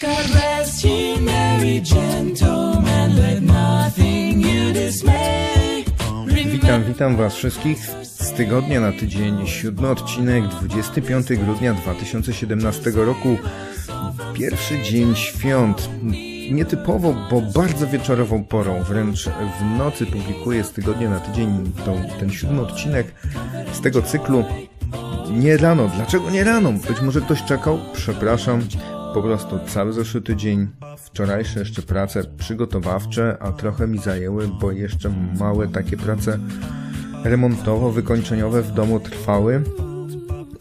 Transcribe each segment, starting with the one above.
God merry gentlemen, let nothing you dismay. Witam, witam Was wszystkich. Z tygodnia na tydzień, siódmy odcinek, 25 grudnia 2017 roku. Pierwszy dzień świąt. Nietypowo, bo bardzo wieczorową porą, wręcz w nocy publikuję z tygodnia na tydzień tą, ten siódmy odcinek z tego cyklu. Nie rano, dlaczego nie rano? Być może ktoś czekał? Przepraszam, po prostu cały zeszły dzień, wczorajsze jeszcze prace przygotowawcze, a trochę mi zajęły, bo jeszcze małe takie prace remontowo-wykończeniowe w domu trwały.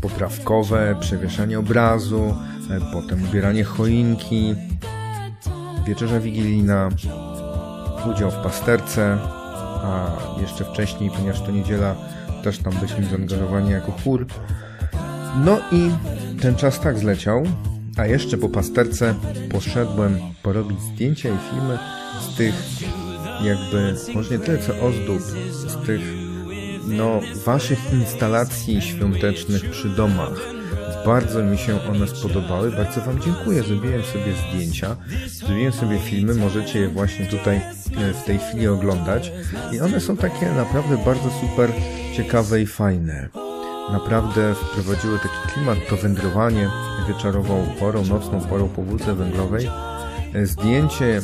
Poprawkowe, przewieszanie obrazu, e, potem ubieranie choinki, wieczerza wigilijna, udział w pasterce, a jeszcze wcześniej, ponieważ to niedziela, też tam byliśmy zaangażowani jako chór. No i ten czas tak zleciał, a jeszcze po pasterce poszedłem porobić zdjęcia i filmy z tych jakby, może nie tyle co ozdób, z tych no, waszych instalacji świątecznych przy domach. Bardzo mi się one spodobały, bardzo wam dziękuję. Zrobiłem sobie zdjęcia, zrobiłem sobie filmy, możecie je właśnie tutaj e, w tej chwili oglądać i one są takie naprawdę bardzo super ciekawe i fajne naprawdę wprowadziły taki klimat, to wędrowanie wieczorową porą, nocną porą po wódce węglowej. E, zdjęcie,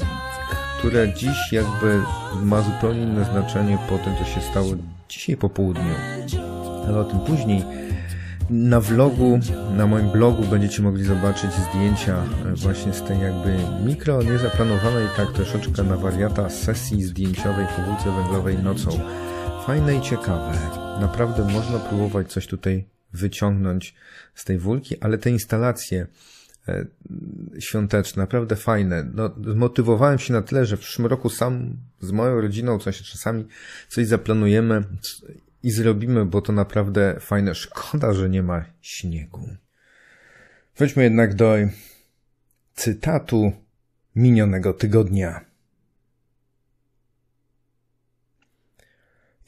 które dziś jakby ma zupełnie inne znaczenie po tym, co się stało dzisiaj po południu, ale o tym później. Na vlogu, na moim blogu będziecie mogli zobaczyć zdjęcia e, właśnie z tej jakby mikro, niezaplanowanej tak troszeczkę na wariata sesji zdjęciowej po wódce węglowej nocą. Fajne i ciekawe. Naprawdę można próbować coś tutaj wyciągnąć z tej wulki, ale te instalacje e, świąteczne, naprawdę fajne. No, zmotywowałem się na tyle, że w przyszłym roku sam z moją rodziną coś czasami coś zaplanujemy i zrobimy, bo to naprawdę fajne. Szkoda, że nie ma śniegu. Wróćmy jednak do cytatu minionego tygodnia.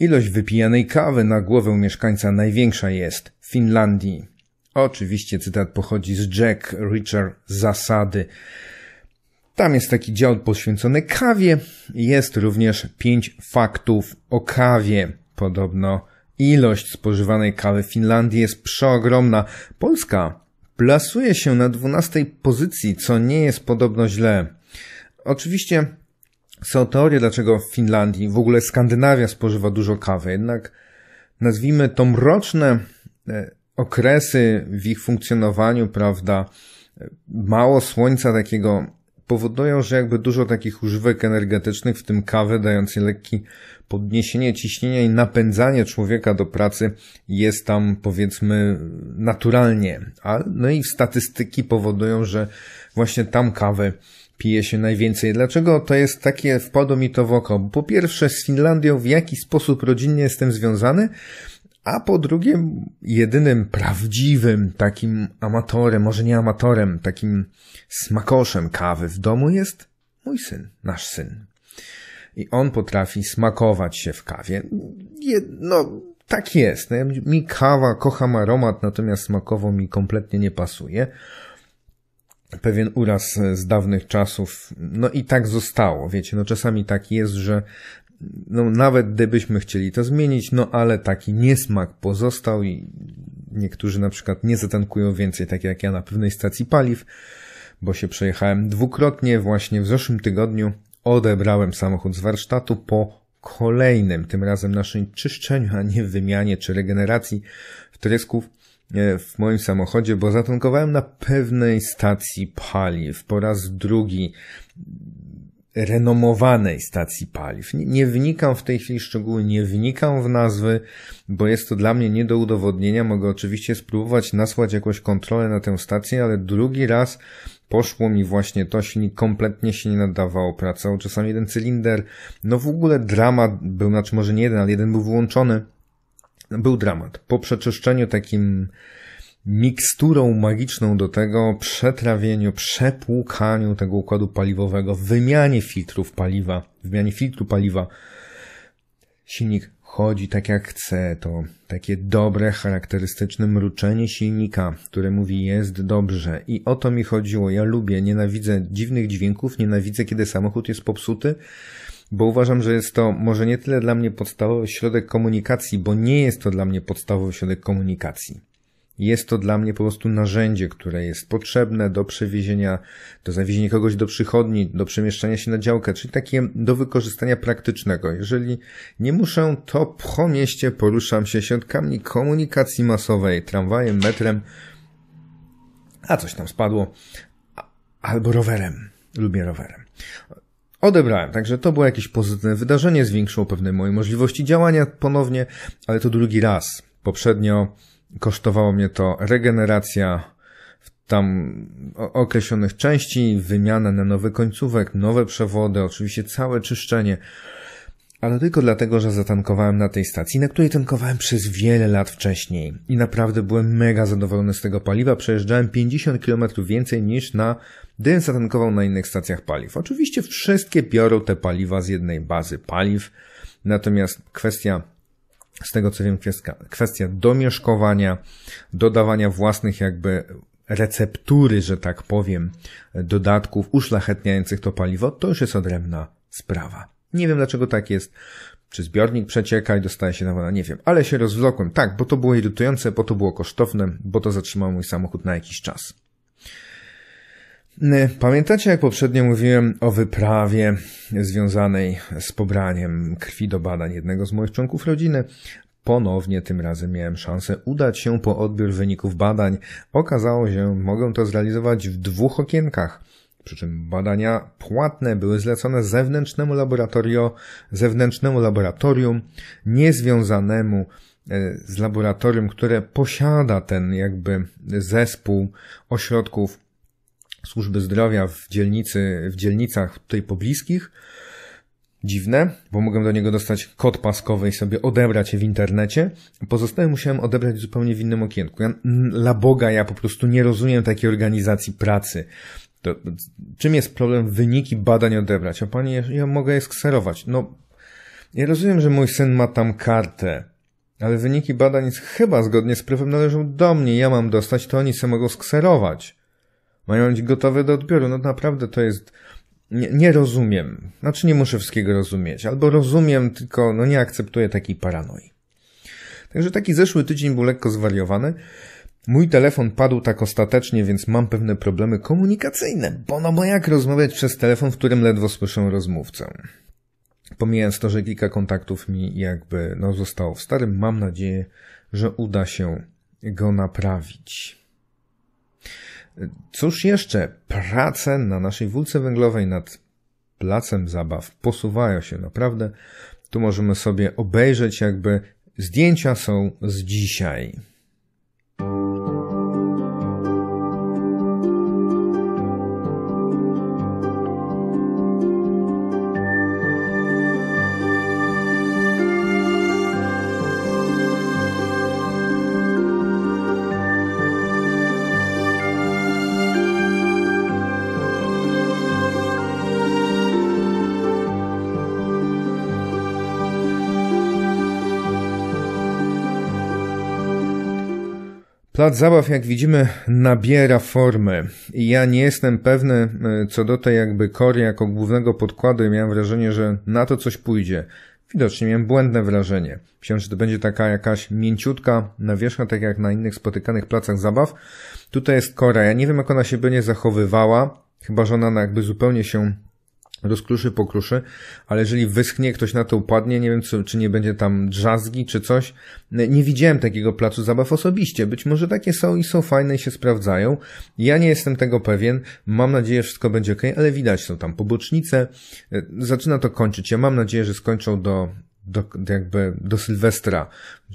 Ilość wypijanej kawy na głowę mieszkańca największa jest w Finlandii. Oczywiście cytat pochodzi z Jack Richard Zasady. Tam jest taki dział poświęcony kawie. Jest również pięć faktów o kawie. Podobno ilość spożywanej kawy w Finlandii jest przeogromna. Polska plasuje się na dwunastej pozycji, co nie jest podobno źle. Oczywiście są teorie, dlaczego w Finlandii, w ogóle Skandynawia spożywa dużo kawy. Jednak nazwijmy to mroczne e, okresy w ich funkcjonowaniu, prawda, mało słońca takiego powodują, że jakby dużo takich używek energetycznych, w tym kawy, dającej lekki podniesienie ciśnienia i napędzanie człowieka do pracy jest tam powiedzmy naturalnie. A, no i statystyki powodują, że właśnie tam kawy pije się najwięcej. Dlaczego to jest takie wpadło mi to w oko? Po pierwsze z Finlandią w jaki sposób rodzinnie jestem związany, a po drugie jedynym prawdziwym takim amatorem, może nie amatorem, takim smakoszem kawy w domu jest mój syn, nasz syn. I on potrafi smakować się w kawie. No, tak jest. No, mi kawa, kocham aromat, natomiast smakowo mi kompletnie nie pasuje pewien uraz e, z dawnych czasów. No i tak zostało, wiecie, no czasami tak jest, że no nawet gdybyśmy chcieli to zmienić, no ale taki niesmak pozostał i niektórzy na przykład nie zatankują więcej, tak jak ja na pewnej stacji paliw, bo się przejechałem dwukrotnie właśnie w zeszłym tygodniu, odebrałem samochód z warsztatu po kolejnym, tym razem naszym czyszczeniu, a nie wymianie czy regeneracji wtrysków w moim samochodzie, bo zatankowałem na pewnej stacji paliw po raz drugi renomowanej stacji paliw. Nie, nie wnikam w tej chwili szczegóły, nie wnikam w nazwy, bo jest to dla mnie nie do udowodnienia. Mogę oczywiście spróbować nasłać jakąś kontrolę na tę stację, ale drugi raz poszło mi właśnie to, silnik kompletnie się nie nadawało, pracował czasami jeden cylinder, no w ogóle dramat był, znaczy może nie jeden, ale jeden był wyłączony był dramat. Po przeczyszczeniu takim miksturą magiczną do tego, przetrawieniu, przepłukaniu tego układu paliwowego, wymianie filtrów paliwa, wymianie filtru paliwa, silnik chodzi tak jak chce, to takie dobre, charakterystyczne mruczenie silnika, które mówi jest dobrze. I o to mi chodziło. Ja lubię, nienawidzę dziwnych dźwięków, nienawidzę kiedy samochód jest popsuty, bo uważam, że jest to może nie tyle dla mnie podstawowy środek komunikacji, bo nie jest to dla mnie podstawowy środek komunikacji. Jest to dla mnie po prostu narzędzie, które jest potrzebne do przewiezienia, do zawiezienia kogoś do przychodni, do przemieszczania się na działkę, czyli takie do wykorzystania praktycznego. Jeżeli nie muszę, to po mieście poruszam się środkami komunikacji masowej, tramwajem, metrem, a coś tam spadło, albo rowerem. Lubię rowerem odebrałem. Także to było jakieś pozytywne wydarzenie, zwiększyło pewne moje możliwości działania ponownie, ale to drugi raz. Poprzednio kosztowało mnie to regeneracja tam określonych części, wymiana na nowy końcówek, nowe przewody, oczywiście całe czyszczenie ale tylko dlatego, że zatankowałem na tej stacji, na której tankowałem przez wiele lat wcześniej. I naprawdę byłem mega zadowolony z tego paliwa, przejeżdżałem 50 km więcej niż na gdy zatankował na innych stacjach paliw. Oczywiście wszystkie biorą te paliwa z jednej bazy paliw, natomiast kwestia z tego co wiem, kwestia, kwestia domieszkowania, dodawania własnych jakby receptury, że tak powiem, dodatków uszlachetniających to paliwo, to już jest odrębna sprawa. Nie wiem dlaczego tak jest. Czy zbiornik przecieka i dostaje się na wodę, nie wiem. Ale się rozwlokłem. Tak, bo to było irytujące, bo to było kosztowne, bo to zatrzymało mój samochód na jakiś czas. Pamiętacie, jak poprzednio mówiłem o wyprawie związanej z pobraniem krwi do badań jednego z moich członków rodziny? Ponownie tym razem miałem szansę udać się po odbiór wyników badań. Okazało się, mogę to zrealizować w dwóch okienkach. Przy czym badania płatne były zlecone zewnętrznemu laboratorio, zewnętrznemu laboratorium, niezwiązanemu e, z laboratorium, które posiada ten jakby zespół ośrodków służby zdrowia w dzielnicy, w dzielnicach tutaj pobliskich. Dziwne, bo mogłem do niego dostać kod paskowy i sobie odebrać je w internecie. Pozostałe musiałem odebrać zupełnie w innym okienku. Ja, dla Boga, ja po prostu nie rozumiem takiej organizacji pracy. To, czym jest problem wyniki badań odebrać? A pani, ja, mogę je skserować. No, ja rozumiem, że mój syn ma tam kartę, ale wyniki badań chyba zgodnie z prawem należą do mnie. Ja mam dostać, to oni se mogą skserować. Mają być gotowe do odbioru. No naprawdę to jest... Nie, nie rozumiem. Znaczy nie muszę wszystkiego rozumieć. Albo rozumiem, tylko no nie akceptuję takiej paranoi. Także taki zeszły tydzień był lekko zwariowany. Mój telefon padł tak ostatecznie, więc mam pewne problemy komunikacyjne, bo no bo jak rozmawiać przez telefon, w którym ledwo słyszę rozmówcę? Pomijając to, że kilka kontaktów mi jakby no, zostało w starym, mam nadzieję, że uda się go naprawić. Cóż jeszcze? Prace na naszej wulce węglowej nad placem zabaw posuwają się naprawdę. Tu możemy sobie obejrzeć jakby zdjęcia są z dzisiaj. Plac zabaw, jak widzimy, nabiera formy. I ja nie jestem pewny e, co do tej jakby kory jako głównego podkładu. Miałem wrażenie, że na to coś pójdzie. Widocznie miałem błędne wrażenie. Myślałem, że to będzie taka jakaś mięciutka nawierzchnia, tak jak na innych spotykanych placach zabaw. Tutaj jest kora. Ja nie wiem, jak ona się będzie zachowywała, chyba że ona jakby zupełnie się rozkruszy, pokruszy, ale jeżeli wyschnie, ktoś na to upadnie, nie wiem, czy, czy nie będzie tam drzazgi, czy coś. Nie widziałem takiego placu zabaw osobiście. Być może takie są i są fajne i się sprawdzają. Ja nie jestem tego pewien. Mam nadzieję, że wszystko będzie ok, ale widać są tam pobocznice. E, zaczyna to kończyć. Ja mam nadzieję, że skończą do do, jakby do Sylwestra.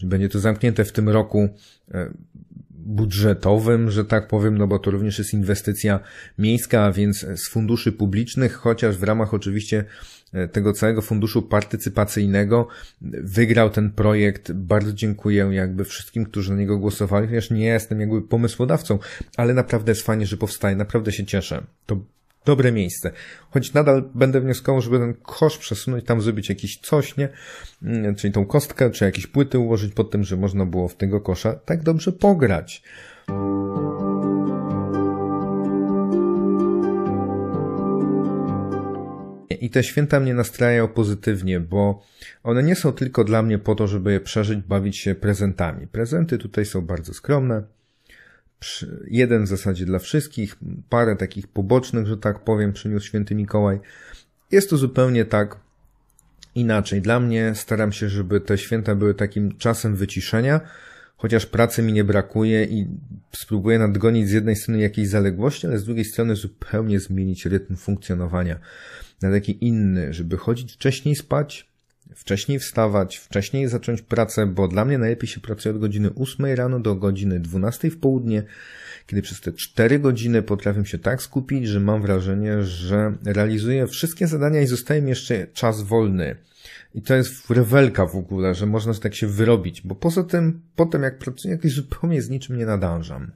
Będzie to zamknięte w tym roku. E, budżetowym, że tak powiem, no bo to również jest inwestycja miejska, więc z funduszy publicznych, chociaż w ramach oczywiście e, tego całego funduszu partycypacyjnego e, wygrał ten projekt. Bardzo dziękuję jakby wszystkim, którzy na niego głosowali, chociaż nie jestem jakby pomysłodawcą, ale naprawdę jest fajnie, że powstaje, naprawdę się cieszę. To dobre miejsce. Choć nadal będę wnioskował, żeby ten kosz przesunąć, tam zrobić jakiś coś, nie? Mm, czyli tą kostkę, czy jakieś płyty ułożyć pod tym, że można było w tego kosza tak dobrze pograć. I te święta mnie nastrajają pozytywnie, bo one nie są tylko dla mnie po to, żeby je przeżyć, bawić się prezentami. Prezenty tutaj są bardzo skromne, jeden w zasadzie dla wszystkich, parę takich pobocznych, że tak powiem, przyniósł święty Mikołaj. Jest to zupełnie tak inaczej. Dla mnie staram się, żeby te święta były takim czasem wyciszenia, chociaż pracy mi nie brakuje i spróbuję nadgonić z jednej strony jakieś zaległości, ale z drugiej strony zupełnie zmienić rytm funkcjonowania na taki inny, żeby chodzić wcześniej spać, wcześniej wstawać, wcześniej zacząć pracę, bo dla mnie najlepiej się pracuje od godziny 8 rano do godziny 12 w południe, kiedy przez te 4 godziny potrafię się tak skupić, że mam wrażenie, że realizuję wszystkie zadania i zostaje mi jeszcze czas wolny. I to jest rewelka w ogóle, że można tak się wyrobić, bo poza tym, potem jak pracuję, jakoś zupełnie z niczym nie nadążam.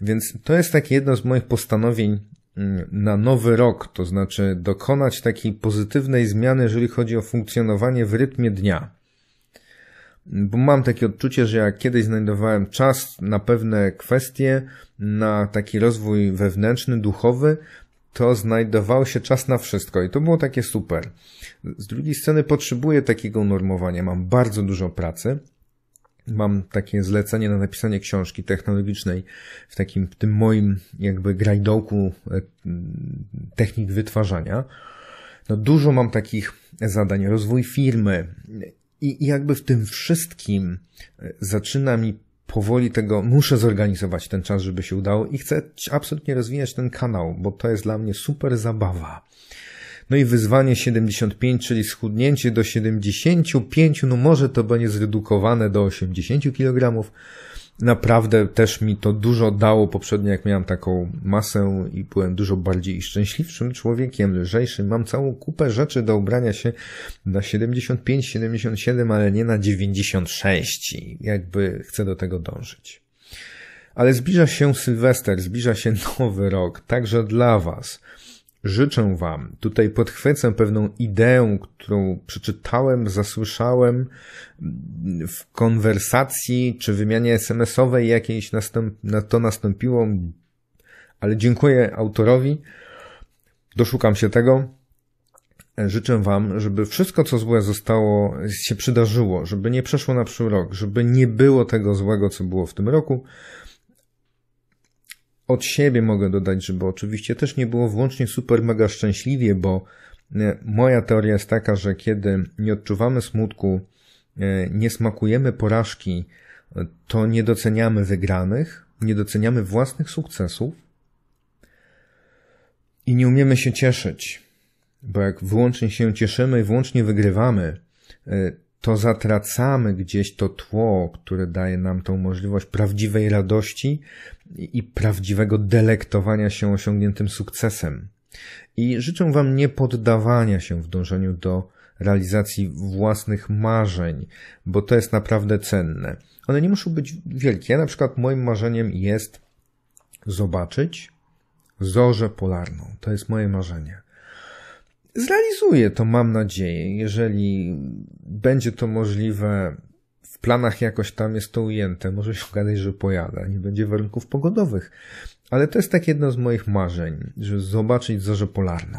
Więc to jest takie jedno z moich postanowień Mm, na nowy rok, to znaczy dokonać takiej pozytywnej zmiany, jeżeli chodzi o funkcjonowanie w rytmie dnia. Bo mam takie odczucie, że jak kiedyś znajdowałem czas na pewne kwestie, na taki rozwój wewnętrzny, duchowy, to znajdował się czas na wszystko i to było takie super. Z drugiej strony potrzebuję takiego normowania, mam bardzo dużo pracy, mam takie zlecenie na napisanie książki technologicznej w takim, w tym moim jakby grajdołku e, technik wytwarzania. No dużo mam takich zadań, rozwój firmy i, i jakby w tym wszystkim e, zaczyna mi powoli tego, muszę zorganizować ten czas, żeby się udało i chcę absolutnie rozwijać ten kanał, bo to jest dla mnie super zabawa. No i wyzwanie 75, czyli schudnięcie do 75, no może to będzie zredukowane do 80 kg. Naprawdę też mi to dużo dało poprzednio, jak miałem taką masę i byłem dużo bardziej szczęśliwszym człowiekiem, lżejszym. Mam całą kupę rzeczy do ubrania się na 75, 77, ale nie na 96. Jakby chcę do tego dążyć. Ale zbliża się Sylwester, zbliża się nowy rok, także dla Was życzę Wam. Tutaj podchwycę pewną ideę, którą przeczytałem, zasłyszałem mm, w konwersacji czy wymianie SMS-owej jakiejś następ, na to nastąpiło, ale dziękuję autorowi. Doszukam się tego. Życzę Wam, żeby wszystko, co złe zostało, się przydarzyło, żeby nie przeszło na przyszły rok, żeby nie było tego złego, co było w tym roku, od siebie mogę dodać, żeby oczywiście też nie było włącznie super mega szczęśliwie, bo e, moja teoria jest taka, że kiedy nie odczuwamy smutku, e, nie smakujemy porażki, e, to nie doceniamy wygranych, nie doceniamy własnych sukcesów i nie umiemy się cieszyć. Bo jak wyłącznie się cieszymy i wyłącznie wygrywamy, to zatracamy gdzieś to tło, które daje nam tą możliwość prawdziwej radości i prawdziwego delektowania się osiągniętym sukcesem. I życzę Wam nie poddawania się w dążeniu do realizacji własnych marzeń, bo to jest naprawdę cenne. One nie muszą być wielkie. Ja na przykład moim marzeniem jest zobaczyć zorzę polarną. To jest moje marzenie zrealizuję to, mam nadzieję, jeżeli będzie to możliwe. W planach jakoś tam jest to ujęte. Może się okazać, że pojada, nie będzie warunków pogodowych. Ale to jest tak jedno z moich marzeń, żeby zobaczyć zorzę polarną.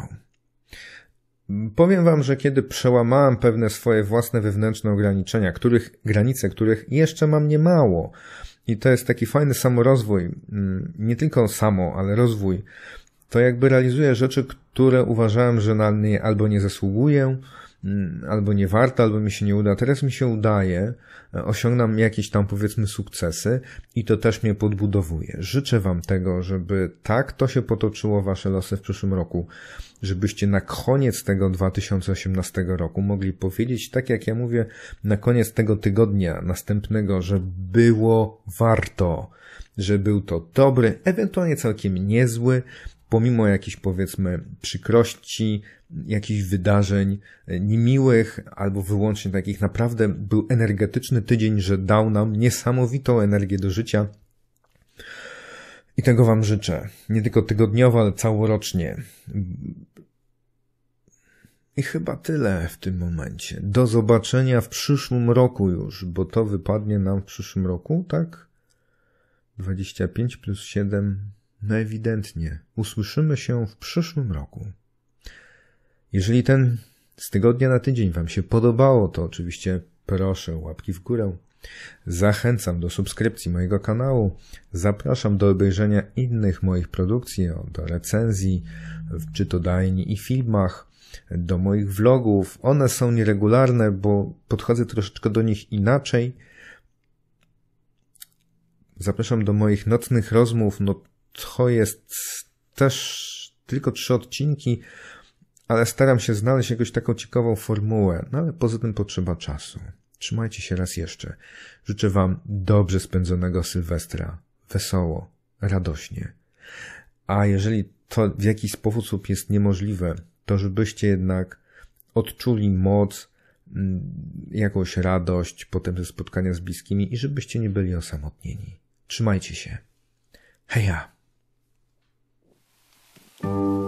Powiem wam, że kiedy przełamałem pewne swoje własne wewnętrzne ograniczenia, których, granice których jeszcze mam niemało, i to jest taki fajny samorozwój, mm, nie tylko samo, ale rozwój, to jakby realizuję rzeczy, które uważałem, że na nie albo nie zasługuję, mm, albo nie warto, albo mi się nie uda. Teraz mi się udaje, e, osiągnam jakieś tam powiedzmy sukcesy i to też mnie podbudowuje. Życzę Wam tego, żeby tak to się potoczyło Wasze losy w przyszłym roku, żebyście na koniec tego 2018 roku mogli powiedzieć, tak jak ja mówię, na koniec tego tygodnia następnego, że było warto, że był to dobry, ewentualnie całkiem niezły, pomimo jakichś powiedzmy przykrości, jakichś wydarzeń e, niemiłych albo wyłącznie takich, naprawdę był energetyczny tydzień, że dał nam niesamowitą energię do życia. I tego Wam życzę. Nie tylko tygodniowo, ale całorocznie. I chyba tyle w tym momencie. Do zobaczenia w przyszłym roku już, bo to wypadnie nam w przyszłym roku, tak? 25 plus 7 najewidentnie no usłyszymy się w przyszłym roku. Jeżeli ten z tygodnia na tydzień Wam się podobało, to oczywiście proszę łapki w górę. Zachęcam do subskrypcji mojego kanału. Zapraszam do obejrzenia innych moich produkcji, do recenzji w czytodajni i filmach, do moich vlogów. One są nieregularne, bo podchodzę troszeczkę do nich inaczej. Zapraszam do moich nocnych rozmów. No, to jest też tylko trzy odcinki, ale staram się znaleźć jakąś taką ciekawą formułę, no ale poza tym potrzeba czasu. Trzymajcie się raz jeszcze. Życzę Wam dobrze spędzonego Sylwestra, wesoło, radośnie. A jeżeli to w jakiś sposób jest niemożliwe, to żebyście jednak odczuli moc, mm, jakąś radość potem ze spotkania z bliskimi i żebyście nie byli osamotnieni. Trzymajcie się. Heja! Thank you.